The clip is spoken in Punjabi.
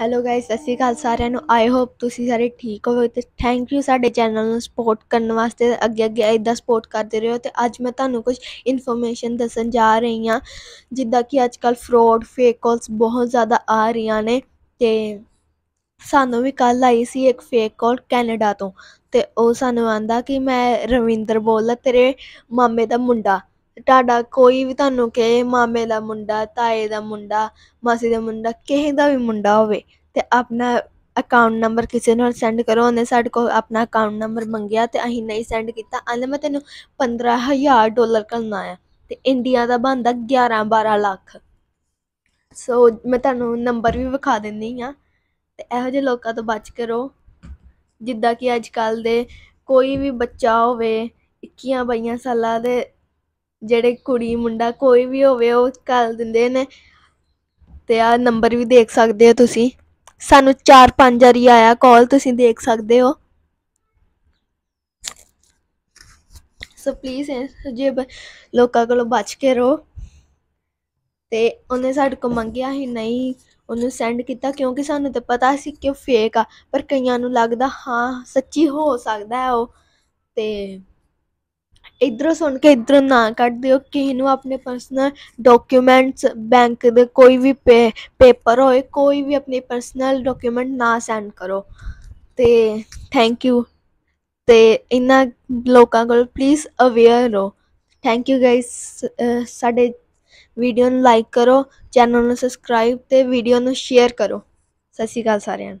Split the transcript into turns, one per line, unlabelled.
ਹੈਲੋ ਗਾਇਸ ਸਤਿ ਸ਼੍ਰੀ ਅਕਾਲ ਸਾਰਿਆਂ ਨੂੰ ਆਈ ਹੋਪ ਤੁਸੀਂ ਸਾਰੇ ਠੀਕ ਹੋਵੋ ਤੇ ਥੈਂਕ ਯੂ ਸਾਡੇ ਚੈਨਲ ਨੂੰ ਸਪੋਰਟ ਕਰਨ ਵਾਸਤੇ ਅੱਗੇ ਅੱਗੇ ਇਦਾਂ ਸਪੋਰਟ ਕਰਦੇ ਰਹੋ ਤੇ ਅੱਜ ਮੈਂ ਤੁਹਾਨੂੰ ਕੁਝ ਇਨਫੋਰਮੇਸ਼ਨ ਦੱਸਣ ਜਾ ਰਹੀ ਹਾਂ ਜਿੱਦਾਂ ਕਿ ਅੱਜ ਕੱਲ ਫਰਾਡ ਫੇਕ ਕਾਲਸ ਬਹੁਤ ਜ਼ਿਆਦਾ ਆ ਰਹੀਆਂ ਨੇ ਤੇ ਸਾਨੂੰ ਵੀ ਕੱਲ ਆਈ ਸੀ ਇੱਕ ਫੇਕ ਕਾਲ ਕੈਨੇਡਾ ਤੋਂ ਤੇ ਉਹ ਸਾਨੂੰ ਆਂਦਾ ਕਿ ਮੈਂ ਰਵਿੰਦਰ ਬੋਲ ਤੇਰੇ ਮਾਮੇ ਦਾ ਮੁੰਡਾ ਤੁਹਾਡਾ ਕੋਈ ਵੀ ਤੁਹਾਨੂੰ ਕਹੇ ਮਾਮੇ ਦਾ ਮੁੰਡਾ ਤਾਏ ਦਾ ਮੁੰਡਾ ਮਾਸੀ ਦਾ ਮੁੰਡਾ ਕਿਸੇ ਦਾ ਵੀ ਮੁੰਡਾ ਹੋਵੇ ਤੇ ਆਪਣਾ ਅਕਾਊਂਟ ਨੰਬਰ ਕਿਸੇ ਨੂੰ ਸੈਂਡ ਕਰੋ ਉਹਨੇ ਸਾਡੇ ਕੋਲ ਆਪਣਾ ਅਕਾਊਂਟ ਨੰਬਰ ਮੰਗਿਆ ਤੇ ਅਸੀਂ ਨਹੀਂ ਸੈਂਡ ਕੀਤਾ ਆਂਦੇ ਮੈਂ ਤੈਨੂੰ 15000 ਡਾਲਰ ਕਰਨਾ ਆ ਤੇ ਇੰਡੀਆ ਦਾ ਬੰਦਾ 11 12 ਲੱਖ ਸੋ ਮੈਂ ਤੁਹਾਨੂੰ ਨੰਬਰ ਵੀ ਵਿਖਾ ਦਿੰਦੀ ਆ ਤੇ ਇਹੋ ਜਿਹੇ ਲੋਕਾਂ ਤੋਂ ਬਚ ਕਰੋ ਜਿੱਦਾਂ ਕਿ ਅੱਜ ਕੱਲ ਦੇ ਕੋਈ ਵੀ ਬੱਚਾ ਹੋਵੇ 21 22 ਸਾਲਾਂ ਦੇ ਜਿਹੜੇ ਕੁੜੀ ਮੁੰਡਾ ਕੋਈ ਵੀ ਹੋਵੇ ਉਹ ਕਾਲ ਦਿੰਦੇ ਨੇ ਤੇ ਆ ਨੰਬਰ ਵੀ ਦੇਖ ਸਕਦੇ ਹੋ ਤੁਸੀਂ ਸਾਨੂੰ 4-5 ਵਾਰੀ ਆਇਆ ਕਾਲ ਤੁਸੀਂ ਦੇਖ ਸਕਦੇ ਹੋ ਸੋ ਪਲੀਜ਼ ਜੇ ਲੋਕਾਂ ਕੋਲੋਂ ਬਚ ਕੇ ਰਹੋ ਤੇ ਉਹਨੇ ਸਾਡੇ ਕੋ ਮੰਗਿਆ ਹੀ ਨਹੀਂ ਉਹਨੂੰ ਸੈਂਡ ਕੀਤਾ ਕਿਉਂਕਿ ਸਾਨੂੰ ਤੇ ਪਤਾ ਸੀ ਕਿ ਉਹ ਫੇਕ ਆ ਪਰ ਕਈਆਂ ਨੂੰ ਲੱਗਦਾ ਹਾਂ ਸੱਚੀ ਹੋ ਸਕਦਾ ਹੈ ਉਹ ਤੇ ਇਧਰੋਂ ਸੁਣ ਕੇ ਇਧਰੋਂ ਨਾ ਕੱਢ ਦਿਓ ਕਿਸੇ ਨੂੰ ਆਪਣੇ ਪਰਸਨਲ ਡਾਕੂਮੈਂਟਸ ਬੈਂਕ ਦੇ ਕੋਈ ਵੀ ਪੇਪਰ ਹੋਏ ਕੋਈ ਵੀ ਆਪਣੇ ਪਰਸਨਲ ਡਾਕੂਮੈਂਟ ਨਾ ਸੈਂਡ ਕਰੋ ਤੇ ਥੈਂਕ ਯੂ ਤੇ ਇਨਾਂ ਲੋਕਾਂ ਕੋਲ ਪਲੀਜ਼ ਅਵੇਅਰ ਰਹੋ ਥੈਂਕ ਯੂ ਗਾਇਸ ਸਾਡੇ ਵੀਡੀਓ ਨੂੰ ਲਾਈਕ ਕਰੋ ਚੈਨਲ ਨੂੰ ਸਬਸਕ੍ਰਾਈਬ ਤੇ ਵੀਡੀਓ ਨੂੰ ਸ਼ੇਅਰ ਕਰੋ ਸਤਿ ਸ਼੍ਰੀ ਅਕਾਲ ਸਾਰਿਆਂ